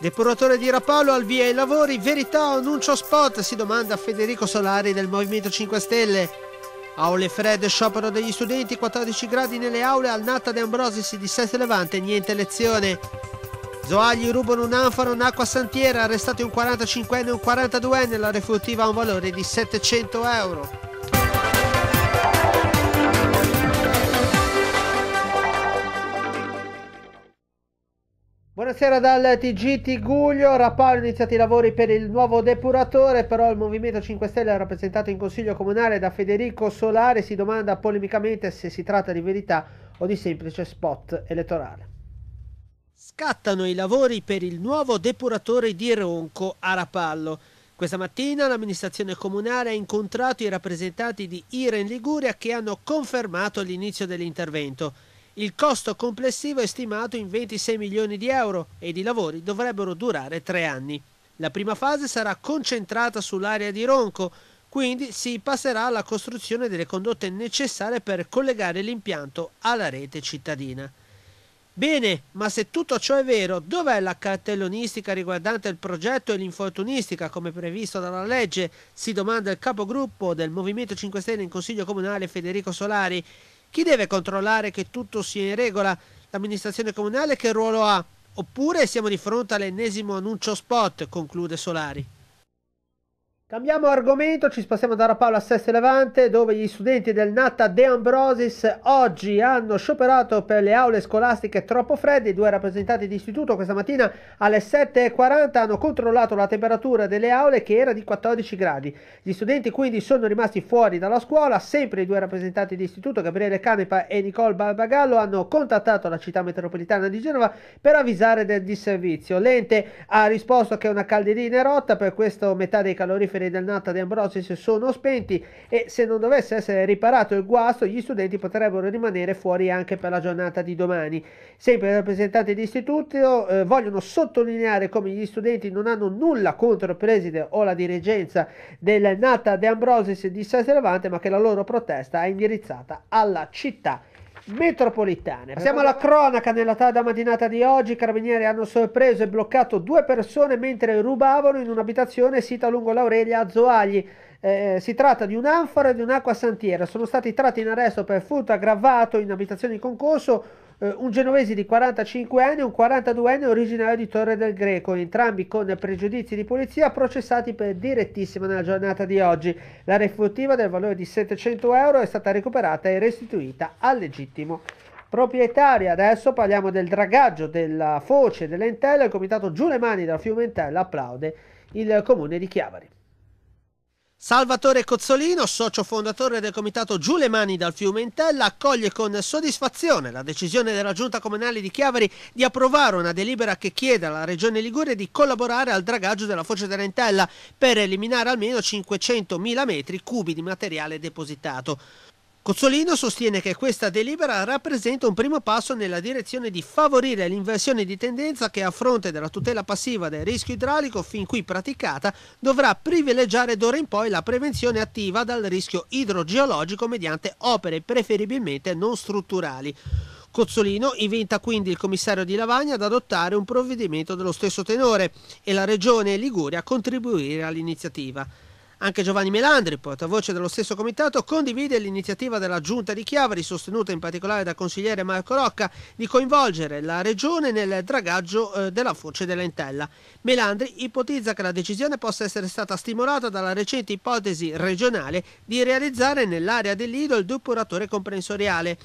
Depuratore di Rapallo al via i lavori, verità o annuncio spot? Si domanda Federico Solari del Movimento 5 Stelle. Aule fredde, sciopero degli studenti, 14 gradi nelle aule, al Natta De Ambrosi si disseste levante, niente lezione. Zoagli rubano un anfano, un'acqua santiera, arrestati un 45enne e un 42enne, la refurtiva ha un valore di 700 euro. Buonasera dal TG Tiguglio, Rapallo iniziati i lavori per il nuovo depuratore, però il Movimento 5 Stelle rappresentato in Consiglio Comunale da Federico Solari si domanda polemicamente se si tratta di verità o di semplice spot elettorale. Scattano i lavori per il nuovo depuratore di Ronco a Rapallo. Questa mattina l'amministrazione comunale ha incontrato i rappresentanti di Iren Liguria che hanno confermato l'inizio dell'intervento. Il costo complessivo è stimato in 26 milioni di euro ed i lavori dovrebbero durare tre anni. La prima fase sarà concentrata sull'area di Ronco, quindi si passerà alla costruzione delle condotte necessarie per collegare l'impianto alla rete cittadina. Bene, ma se tutto ciò è vero, dov'è la cartellonistica riguardante il progetto e l'infortunistica come previsto dalla legge? Si domanda il capogruppo del Movimento 5 Stelle in Consiglio Comunale Federico Solari. Chi deve controllare che tutto sia in regola? L'amministrazione comunale che ruolo ha? Oppure siamo di fronte all'ennesimo annuncio spot, conclude Solari. Cambiamo argomento, ci spostiamo da Rapallo a Sesto Levante dove gli studenti del Natta De Ambrosis oggi hanno scioperato per le aule scolastiche troppo fredde. I due rappresentanti di istituto questa mattina alle 7.40 hanno controllato la temperatura delle aule che era di 14 gradi. Gli studenti quindi sono rimasti fuori dalla scuola, sempre i due rappresentanti di istituto Gabriele Canepa e Nicole Barbagallo hanno contattato la città metropolitana di Genova per avvisare del disservizio. L'ente ha risposto che una calderina è rotta per questo metà dei caloriferi opere del Natta De Ambrosis sono spenti e se non dovesse essere riparato il guasto gli studenti potrebbero rimanere fuori anche per la giornata di domani. Sempre i rappresentanti di istituto eh, vogliono sottolineare come gli studenti non hanno nulla contro il preside o la dirigenza del Natta De Ambrosis di Sasservante ma che la loro protesta è indirizzata alla città metropolitane. Passiamo alla cronaca. Nella tarda mattinata di oggi i carabinieri hanno sorpreso e bloccato due persone mentre rubavano in un'abitazione sita lungo l'Aurelia a Zoagli. Eh, si tratta di un'anfora e di un'acqua santiera. Sono stati tratti in arresto per furto aggravato in abitazioni di concorso eh, un genovese di 45 anni e un 42enne originario di Torre del Greco, entrambi con pregiudizi di polizia processati per direttissima nella giornata di oggi. La refuttiva del valore di 700 euro è stata recuperata e restituita al legittimo proprietaria. Adesso parliamo del dragaggio della foce dell'Entella. Il comitato Giù le mani della Fiumentella applaude il comune di Chiavari. Salvatore Cozzolino, socio fondatore del comitato Giù le mani dal fiume Fiumentella, accoglie con soddisfazione la decisione della Giunta Comunale di Chiavari di approvare una delibera che chiede alla Regione Ligure di collaborare al dragaggio della foce della dell'Entella per eliminare almeno 500.000 metri cubi di materiale depositato. Cozzolino sostiene che questa delibera rappresenta un primo passo nella direzione di favorire l'inversione di tendenza che a fronte della tutela passiva del rischio idraulico fin qui praticata dovrà privilegiare d'ora in poi la prevenzione attiva dal rischio idrogeologico mediante opere preferibilmente non strutturali. Cozzolino invita quindi il commissario di Lavagna ad adottare un provvedimento dello stesso tenore e la Regione Liguria a contribuire all'iniziativa. Anche Giovanni Melandri, portavoce dello stesso comitato, condivide l'iniziativa della Giunta di Chiavari, sostenuta in particolare dal consigliere Marco Rocca, di coinvolgere la Regione nel dragaggio eh, della foce dell'Entella. Melandri ipotizza che la decisione possa essere stata stimolata dalla recente ipotesi regionale di realizzare nell'area dell'Ido il depuratore comprensoriale.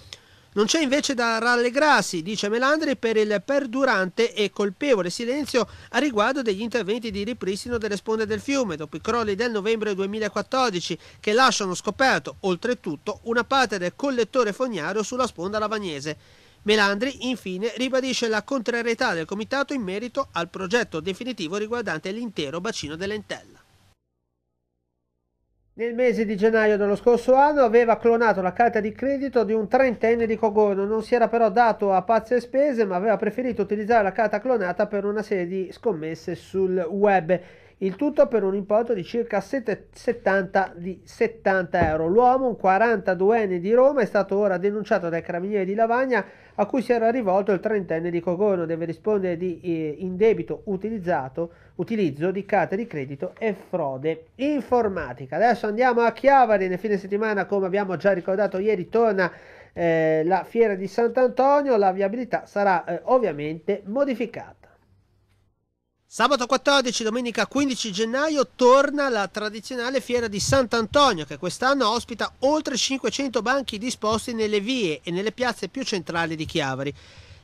Non c'è invece da rallegrarsi, dice Melandri, per il perdurante e colpevole silenzio a riguardo degli interventi di ripristino delle sponde del fiume dopo i crolli del novembre 2014 che lasciano scoperto, oltretutto, una parte del collettore fognario sulla sponda lavagnese. Melandri infine ribadisce la contrarietà del Comitato in merito al progetto definitivo riguardante l'intero bacino dell'Entella. Nel mese di gennaio dello scorso anno aveva clonato la carta di credito di un trentenne di Cogono, non si era però dato a pazze spese ma aveva preferito utilizzare la carta clonata per una serie di scommesse sul web il tutto per un importo di circa 70, di 70 euro. L'uomo, un 42enne di Roma, è stato ora denunciato dai carabinieri di Lavagna a cui si era rivolto il trentenne di Cogono, deve rispondere di eh, indebito utilizzato, utilizzo di carte di credito e frode informatica. Adesso andiamo a Chiavari, nel fine settimana come abbiamo già ricordato ieri torna eh, la fiera di Sant'Antonio, la viabilità sarà eh, ovviamente modificata. Sabato 14, domenica 15 gennaio torna la tradizionale fiera di Sant'Antonio che quest'anno ospita oltre 500 banchi disposti nelle vie e nelle piazze più centrali di Chiavari.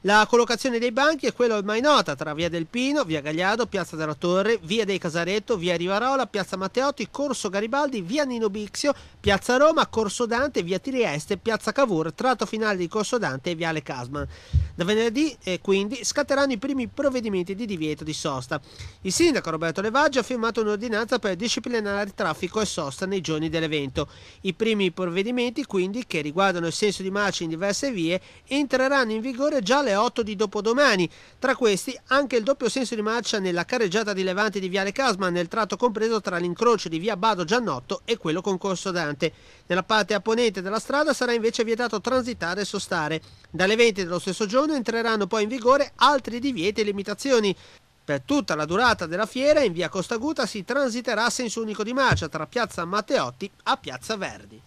La collocazione dei banchi è quella ormai nota tra via del Pino, via Gagliardo, piazza della Torre, via dei Casaretto, via Rivarola, piazza Matteotti, corso Garibaldi, via Nino Bixio, piazza Roma, corso Dante, via Trieste, piazza Cavour, tratto finale di corso Dante e viale Casman. Da venerdì eh, quindi scatteranno i primi provvedimenti di divieto di sosta. Il sindaco Roberto Levaggio ha firmato un'ordinanza per disciplinare il traffico e sosta nei giorni dell'evento. I primi provvedimenti quindi che riguardano il senso di marcia in diverse vie entreranno in vigore già alle alle 8 di dopodomani. Tra questi anche il doppio senso di marcia nella carreggiata di Levante di Viale Casma, nel tratto compreso tra l'incrocio di Via Bado Giannotto e quello con Corso Dante. Nella parte a ponente della strada sarà invece vietato transitare e sostare. Dalle 20 dello stesso giorno entreranno poi in vigore altri divieti e limitazioni. Per tutta la durata della fiera in via Costaguta si transiterà a senso unico di marcia tra piazza Matteotti a piazza Verdi.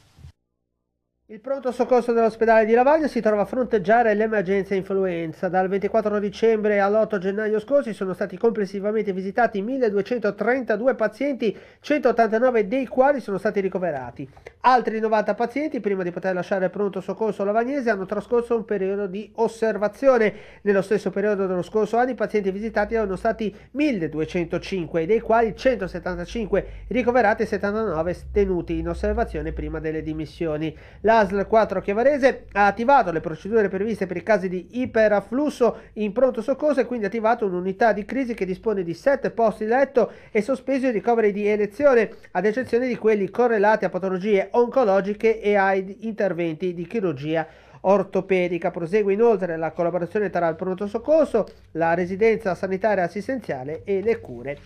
Il pronto soccorso dell'ospedale di Lavaglio si trova a fronteggiare l'emergenza influenza. Dal 24 dicembre all'8 gennaio scorsi sono stati complessivamente visitati 1232 pazienti, 189 dei quali sono stati ricoverati. Altri 90 pazienti, prima di poter lasciare il pronto soccorso lavagnese, hanno trascorso un periodo di osservazione. Nello stesso periodo dello scorso anno i pazienti visitati erano stati 1205, dei quali 175 ricoverati e 79 tenuti in osservazione prima delle dimissioni. La ASL 4 Chiavarese ha attivato le procedure previste per i casi di iperafflusso in pronto soccorso e quindi ha attivato un'unità di crisi che dispone di 7 posti letto e sospeso i ricoveri di elezione, ad eccezione di quelli correlati a patologie oncologiche e a interventi di chirurgia ortopedica. Prosegue inoltre la collaborazione tra il pronto soccorso, la residenza sanitaria assistenziale e le cure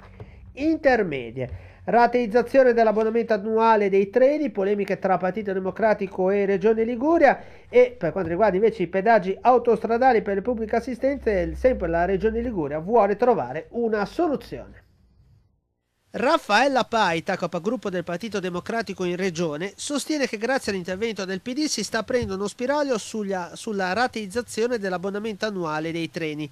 intermedie rateizzazione dell'abbonamento annuale dei treni, polemiche tra Partito Democratico e Regione Liguria e per quanto riguarda invece i pedaggi autostradali per le pubbliche assistenze, sempre la Regione Liguria vuole trovare una soluzione. Raffaella Paita, capogruppo del Partito Democratico in Regione, sostiene che grazie all'intervento del PD si sta aprendo uno spiraglio sulla, sulla rateizzazione dell'abbonamento annuale dei treni.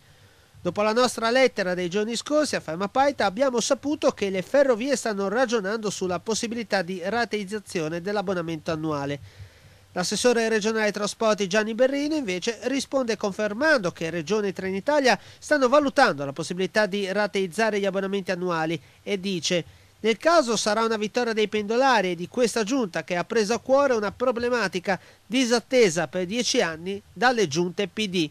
Dopo la nostra lettera dei giorni scorsi a Farmapaita abbiamo saputo che le ferrovie stanno ragionando sulla possibilità di rateizzazione dell'abbonamento annuale. L'assessore regionale trasporti Gianni Berrino invece risponde confermando che Regione e Trenitalia stanno valutando la possibilità di rateizzare gli abbonamenti annuali e dice nel caso sarà una vittoria dei pendolari e di questa giunta che ha preso a cuore una problematica disattesa per dieci anni dalle giunte PD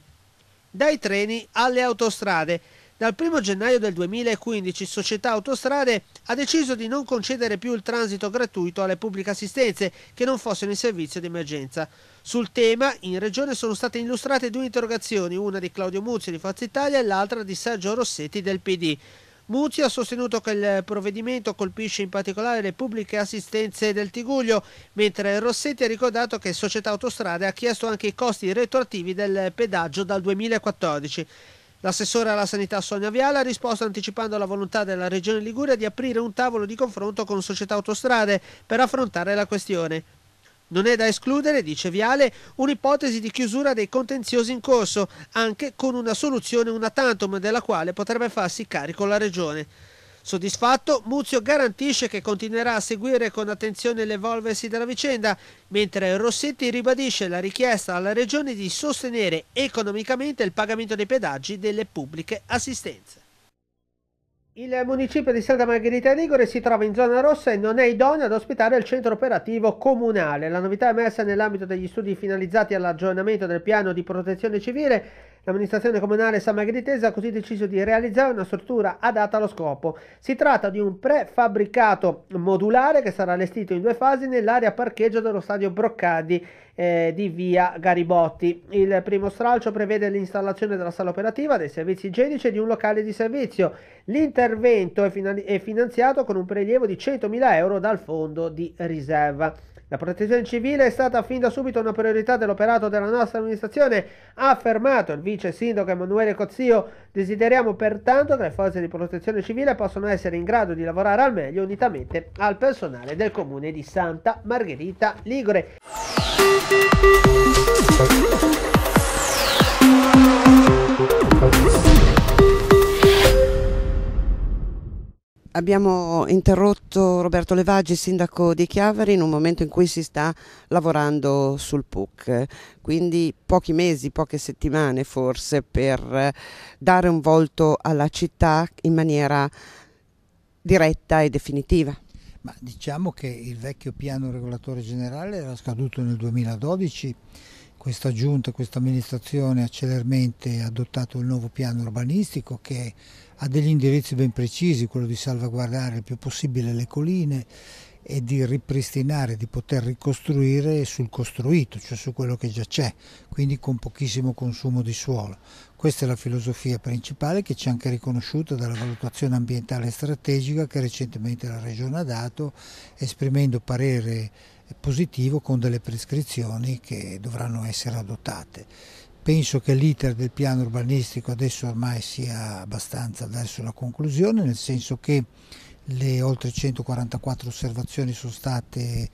dai treni alle autostrade. Dal 1 gennaio del 2015 Società Autostrade ha deciso di non concedere più il transito gratuito alle pubbliche assistenze che non fossero in servizio di emergenza. Sul tema in Regione sono state illustrate due interrogazioni, una di Claudio Muzzi di Forza Italia e l'altra di Sergio Rossetti del PD. Muzio ha sostenuto che il provvedimento colpisce in particolare le pubbliche assistenze del Tiguglio, mentre Rossetti ha ricordato che Società Autostrade ha chiesto anche i costi retroattivi del pedaggio dal 2014. L'assessore alla sanità Sonia Viala ha risposto anticipando la volontà della Regione Liguria di aprire un tavolo di confronto con società autostrade per affrontare la questione. Non è da escludere, dice Viale, un'ipotesi di chiusura dei contenziosi in corso, anche con una soluzione una tantum della quale potrebbe farsi carico la Regione. Soddisfatto, Muzio garantisce che continuerà a seguire con attenzione l'evolversi della vicenda, mentre Rossetti ribadisce la richiesta alla Regione di sostenere economicamente il pagamento dei pedaggi delle pubbliche assistenze. Il municipio di Santa Margherita Ligure si trova in zona rossa e non è idoneo ad ospitare il centro operativo comunale. La novità emersa nell'ambito degli studi finalizzati all'aggiornamento del piano di protezione civile L'amministrazione comunale Samagritese ha così deciso di realizzare una struttura adatta allo scopo. Si tratta di un prefabbricato modulare che sarà allestito in due fasi nell'area parcheggio dello stadio Broccadi eh, di via Garibotti. Il primo stralcio prevede l'installazione della sala operativa, dei servizi igienici e di un locale di servizio. L'intervento è, finan- è finanziato con un prelievo di 100.000 euro dal fondo di riserva. La protezione civile è stata fin da subito una priorità dell'operato della nostra amministrazione, ha affermato il vice sindaco Emanuele Cozzio. Desideriamo pertanto che le forze di protezione civile possano essere in grado di lavorare al meglio unitamente al personale del comune di Santa Margherita Ligure. Abbiamo interrotto Roberto Levaggi, sindaco di Chiavari, in un momento in cui si sta lavorando sul PUC, quindi pochi mesi, poche settimane forse per dare un volto alla città in maniera diretta e definitiva. Ma diciamo che il vecchio piano regolatore generale era scaduto nel 2012 questa giunta, questa amministrazione ha celermente adottato il nuovo piano urbanistico che ha degli indirizzi ben precisi, quello di salvaguardare il più possibile le colline e di ripristinare, di poter ricostruire sul costruito, cioè su quello che già c'è, quindi con pochissimo consumo di suolo. Questa è la filosofia principale che ci è anche riconosciuta dalla valutazione ambientale strategica che recentemente la Regione ha dato, esprimendo parere positivo con delle prescrizioni che dovranno essere adottate. Penso che l'iter del piano urbanistico adesso ormai sia abbastanza verso la conclusione, nel senso che le oltre 144 osservazioni sono state eh,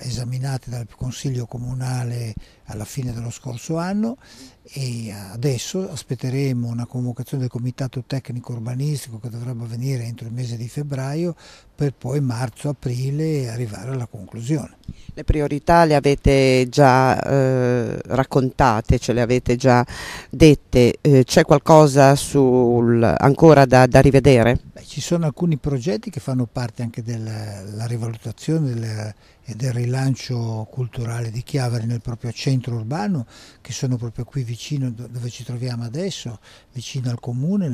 esaminate dal Consiglio Comunale alla fine dello scorso anno e adesso aspetteremo una convocazione del comitato tecnico urbanistico che dovrebbe avvenire entro il mese di febbraio per poi marzo-aprile arrivare alla conclusione. Le priorità le avete già eh, raccontate, ce le avete già dette, eh, c'è qualcosa sul, ancora da, da rivedere? Beh, ci sono alcuni progetti che fanno parte anche della rivalutazione delle e del rilancio culturale di Chiavari nel proprio centro urbano, che sono proprio qui vicino dove ci troviamo adesso, vicino al comune,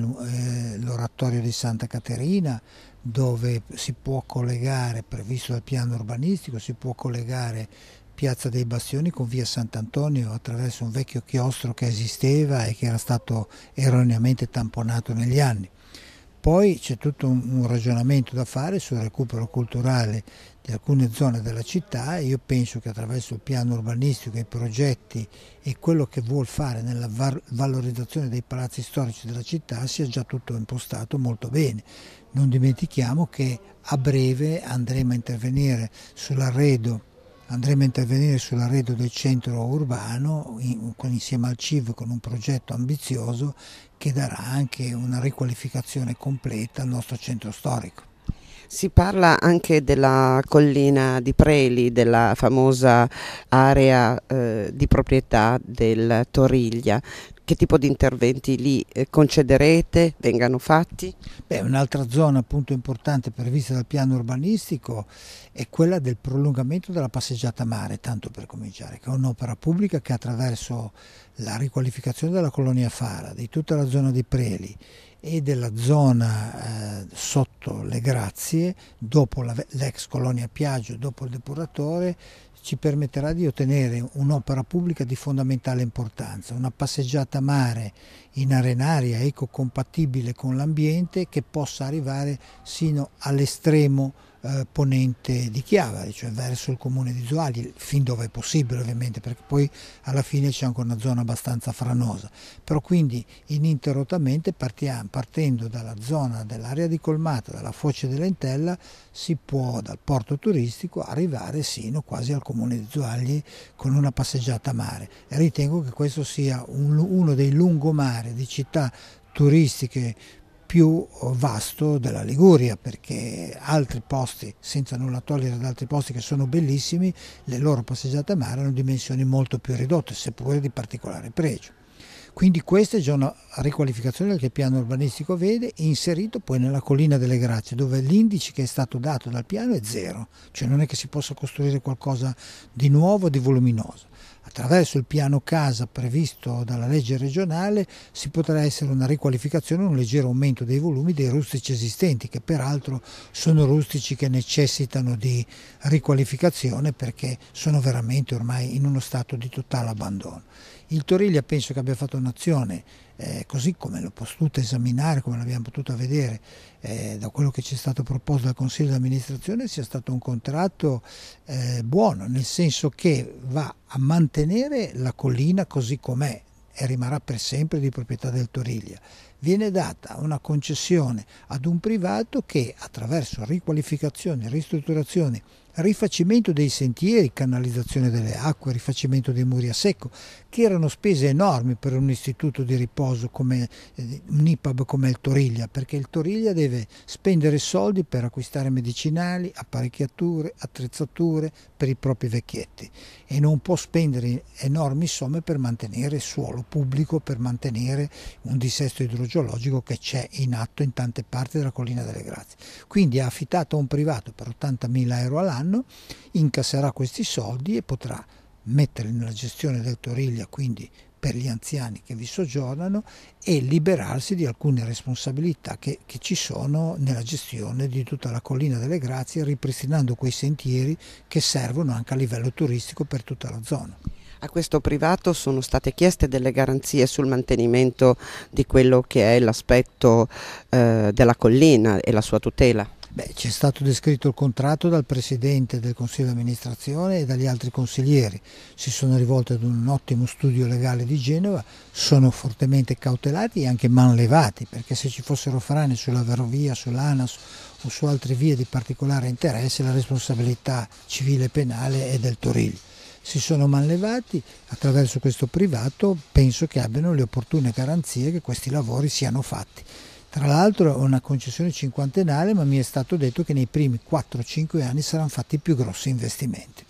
eh, l'oratorio di Santa Caterina, dove si può collegare, previsto dal piano urbanistico, si può collegare Piazza dei Bastioni con via Sant'Antonio attraverso un vecchio chiostro che esisteva e che era stato erroneamente tamponato negli anni. Poi c'è tutto un, ragionamento da fare sul recupero culturale di alcune zone della città e io penso che attraverso il piano urbanistico, i progetti e quello che vuol fare nella valorizzazione dei palazzi storici della città sia già tutto impostato molto bene. Non dimentichiamo che a breve andremo a intervenire sull'arredo andremo a intervenire sull'arredo del centro urbano in, insieme al CIV con un progetto ambizioso che darà anche una riqualificazione completa al nostro centro storico. Si parla anche della collina di Preli, della famosa area eh, di proprietà del Toriglia. Che tipo di interventi lì eh, concederete, vengano fatti? Beh, un'altra zona appunto importante prevista dal piano urbanistico è quella del prolungamento della passeggiata mare, tanto per cominciare, che è un'opera pubblica che attraverso la riqualificazione della colonia Fara, di tutta la zona di Preli e della zona eh, sotto le grazie, dopo l'ex colonia Piaggio, dopo il depuratore, ci permetterà di ottenere un'opera pubblica di fondamentale importanza, una passeggiata mare in arenaria ecocompatibile con l'ambiente che possa arrivare sino all'estremo eh, ponente di Chiavari, cioè verso il comune di Zoagli, fin dove è possibile ovviamente, perché poi alla fine c'è anche una zona abbastanza franosa. Però quindi ininterrottamente partiamo, partendo dalla zona dell'area di Colmata, dalla foce dell'Entella, si può dal porto turistico arrivare sino quasi al comune di Zoagli con una passeggiata a mare. E ritengo che questo sia un, uno dei lungomari di città turistiche più vasto della Liguria perché altri posti, senza nulla togliere ad altri posti che sono bellissimi, le loro passeggiate a mare hanno dimensioni molto più ridotte, seppure di particolare pregio. Quindi questa è già una riqualificazione che il piano urbanistico vede inserito poi nella collina delle Grazie dove l'indice che è stato dato dal piano è zero, cioè non è che si possa costruire qualcosa di nuovo, di voluminoso attraverso il piano casa previsto dalla legge regionale si potrà essere una riqualificazione, un leggero aumento dei volumi dei rustici esistenti, che peraltro sono rustici che necessitano di riqualificazione perché sono veramente ormai in uno stato di totale abbandono. Il Toriglia penso che abbia fatto un'azione, eh, così come l'ho potuta esaminare, come l'abbiamo potuta vedere eh, da quello che ci è stato proposto dal Consiglio di amministrazione, sia stato un contratto eh, buono, nel senso che va a mantenere la collina così com'è e rimarrà per sempre di proprietà del Toriglia viene data una concessione ad un privato che attraverso riqualificazione, ristrutturazione, rifacimento dei sentieri, canalizzazione delle acque, rifacimento dei muri a secco, che erano spese enormi per un istituto di riposo come eh, un IPAB come il Toriglia, perché il Toriglia deve spendere soldi per acquistare medicinali, apparecchiature, attrezzature per i propri vecchietti e non può spendere enormi somme per mantenere il suolo pubblico, per mantenere un dissesto idrogeologico idrogeologico che c'è in atto in tante parti della collina delle Grazie. Quindi ha affittato a un privato per 80.000 euro all'anno, incasserà questi soldi e potrà metterli nella gestione del Toriglia, quindi per gli anziani che vi soggiornano e liberarsi di alcune responsabilità che, che, ci sono nella gestione di tutta la collina delle grazie, ripristinando quei sentieri che servono anche a livello turistico per tutta la zona. A questo privato sono state chieste delle garanzie sul mantenimento di quello che è l'aspetto eh, della collina e la sua tutela? Beh, ci è stato descritto il contratto dal Presidente del Consiglio di amministrazione e dagli altri consiglieri. Si sono rivolti ad un ottimo studio legale di Genova, sono fortemente cautelati e anche manlevati, perché se ci fossero frane sulla ferrovia, sull'ANAS o su altre vie di particolare interesse, la responsabilità civile e penale è del Torino si sono mallevati attraverso questo privato penso che abbiano le opportune garanzie che questi lavori siano fatti. Tra l'altro è una concessione cinquantenale, ma mi è stato detto che nei primi 4-5 anni saranno fatti i più grossi investimenti.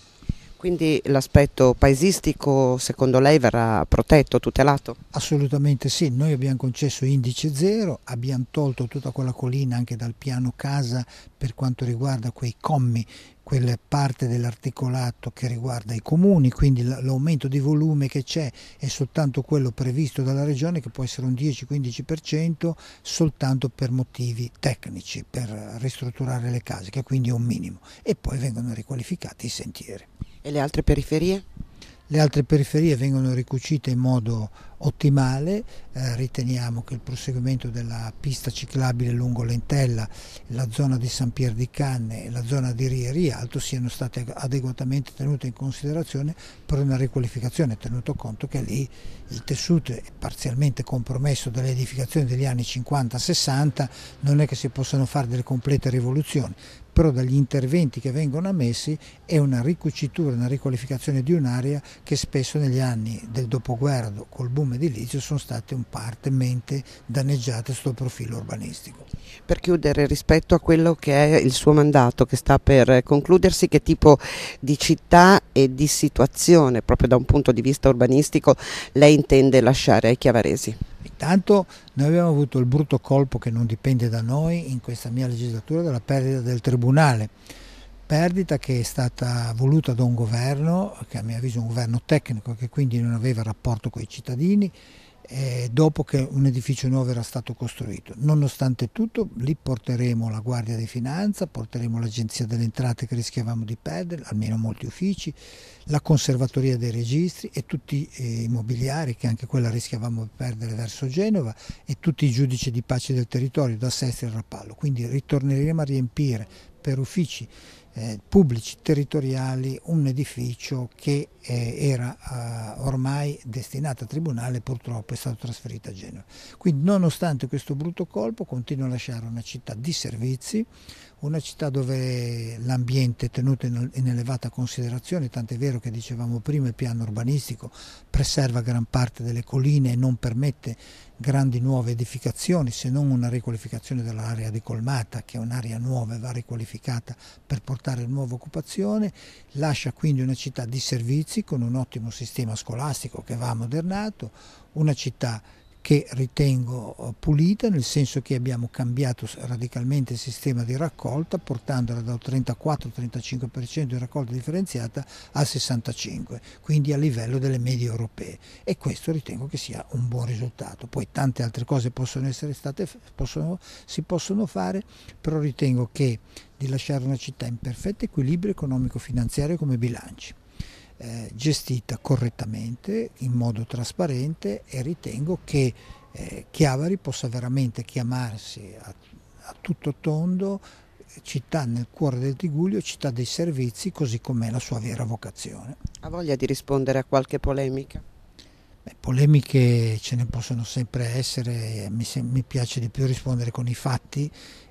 Quindi l'aspetto paesistico secondo lei verrà protetto, tutelato? Assolutamente sì, noi abbiamo concesso indice zero, abbiamo tolto tutta quella collina anche dal piano casa per quanto riguarda quei commi quella parte dell'articolato che riguarda i comuni, quindi l'aumento di volume che c'è è soltanto quello previsto dalla regione che può essere un 10-15% soltanto per motivi tecnici, per ristrutturare le case, che quindi è un minimo, e poi vengono riqualificati i sentieri. E le altre periferie? le altre periferie vengono ricucite in modo ottimale, eh, riteniamo che il proseguimento della pista ciclabile lungo Lentella, la zona di San Pier di Canne e la zona di Rieri Alto siano state adeguatamente tenute in considerazione per una riqualificazione, tenuto conto che lì il tessuto è parzialmente compromesso dalle edificazioni degli anni 50-60, non è che si possano fare delle complete rivoluzioni, però dagli interventi che vengono ammessi è una ricucitura, una riqualificazione di un'area che spesso negli anni del dopoguerra col boom edilizio sono state un partemente danneggiate sotto il profilo urbanistico. Per chiudere rispetto a quello che è il suo mandato che sta per concludersi, che tipo di città e di situazione proprio da un punto di vista urbanistico lei intende lasciare ai chiavaresi? Intanto noi abbiamo avuto il brutto colpo che non dipende da noi in questa mia legislatura della perdita del Tribunale, perdita che è stata voluta da un governo, che a mio avviso è un governo tecnico, che quindi non aveva rapporto con i cittadini eh, dopo che un edificio nuovo era stato costruito. Nonostante tutto, lì porteremo la Guardia di Finanza, porteremo l'Agenzia delle Entrate che rischiavamo di perdere, almeno molti uffici, la Conservatoria dei Registri e tutti eh, i mobiliari che anche quella rischiavamo di perdere verso Genova e tutti i giudici di pace del territorio da Sestri al Rappallo. Quindi ritorneremo a riempire per uffici eh, pubblici territoriali un edificio che eh, era eh, ormai destinato a tribunale purtroppo è stato trasferito a Genova. Quindi nonostante questo brutto colpo continua a lasciare una città di servizi, una città dove l'ambiente è tenuto in, in elevata considerazione, tant'è vero che dicevamo prima il piano urbanistico preserva gran parte delle colline e non permette grandi nuove edificazioni, se non una riqualificazione dell'area di Colmata, che è un'area nuova e va riqualificata per portare nuova occupazione, lascia quindi una città di servizi con un ottimo sistema scolastico che va modernato, una città che ritengo eh, pulita, nel senso che abbiamo cambiato radicalmente il sistema di raccolta, portandola dal 34-35% di raccolta differenziata al 65%, quindi a livello delle medie europee. E questo ritengo che sia un buon risultato. Poi tante altre cose possono essere state, possono, si possono fare, però ritengo che di lasciare una città in perfetto equilibrio economico-finanziario come bilanci eh, gestita correttamente, in modo trasparente e ritengo che eh, Chiavari possa veramente chiamarsi a, a tutto tondo città nel cuore del Tiguglio, città dei servizi, così com'è la sua vera vocazione. Ha voglia di rispondere a qualche polemica? Beh, polemiche ce ne possono sempre essere, mi, mi, piace di più rispondere con i fatti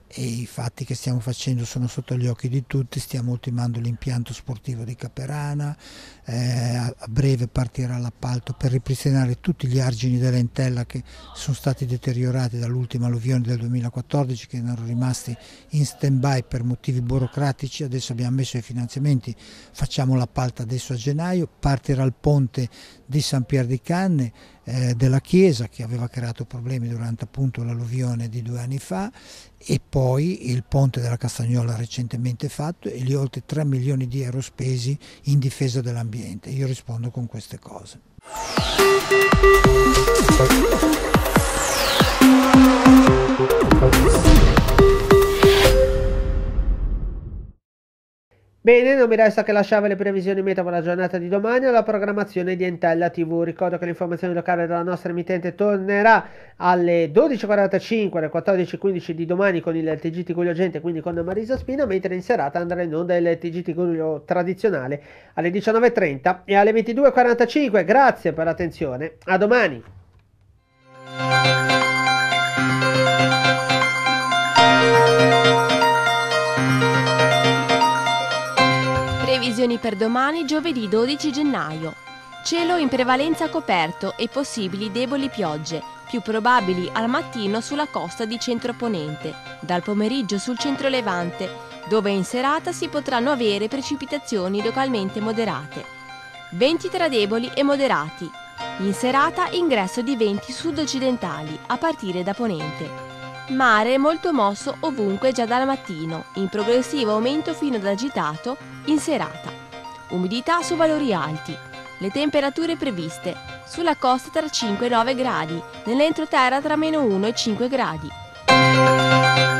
e i fatti che stiamo facendo sono sotto gli occhi di tutti, stiamo ultimando l'impianto sportivo di Caperana, eh, a breve partirà l'appalto per ripristinare tutti gli argini dell'entella che sono stati deteriorati dall'ultima alluvione del 2014 che erano rimasti in stand by per motivi burocratici, adesso abbiamo messo i finanziamenti, facciamo l'appalto adesso a gennaio, partirà il ponte di San Pier di Canne, eh, della Chiesa che aveva creato problemi durante appunto l'alluvione di due anni fa e poi il ponte della Castagnola recentemente fatto e gli oltre 3 milioni di euro spesi in difesa dell'ambiente. Io rispondo con queste cose. Thank you. Bene, non mi resta che lasciare le previsioni meta per la giornata di domani alla programmazione di Entella TV. Ricordo che l'informazione locale della nostra emittente tornerà alle 12.45 alle 14.15 di domani con il TG Guglio Gente, quindi con Marisa Spina, mentre in serata andrà in onda il TG Guglio tradizionale alle 19.30 e alle 22.45. Grazie per l'attenzione, a domani! previsioni per domani giovedì 12 gennaio. Cielo in prevalenza coperto e possibili deboli piogge, più probabili al mattino sulla costa di centro-ponente, dal pomeriggio sul centro-levante, dove in serata si potranno avere precipitazioni localmente moderate. Venti tra deboli e moderati. In serata ingresso di venti sud-occidentali, a partire da ponente. Mare molto mosso ovunque già dal mattino, in progressivo aumento fino ad agitato in serata umidità su valori alti. Le temperature previste sulla costa tra 5 e 9 gradi, nell'entroterra tra meno 1 e 5 gradi.